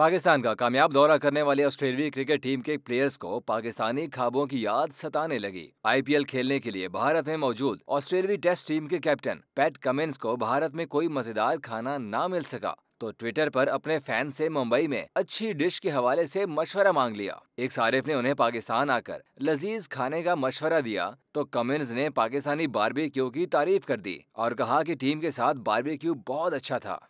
पाकिस्तान का कामयाब दौरा करने वाली ऑस्ट्रेलियाई क्रिकेट टीम के प्लेयर्स को पाकिस्तानी खाबों की याद सताने लगी आईपीएल खेलने के लिए भारत में मौजूद ऑस्ट्रेलियाई टेस्ट टीम के कैप्टन पैट कमिंस को भारत में कोई मजेदार खाना ना मिल सका तो ट्विटर पर अपने फैन से मुंबई में अच्छी डिश के हवाले से मशवरा मांग लिया एक सारिफ ने उन्हें पाकिस्तान आकर लजीज खाने का मशवरा दिया तो कमिंस ने पाकिस्तानी बारबेक्यू की तारीफ कर दी और कहा कि टीम के साथ बारबेक्यू बहुत अच्छा था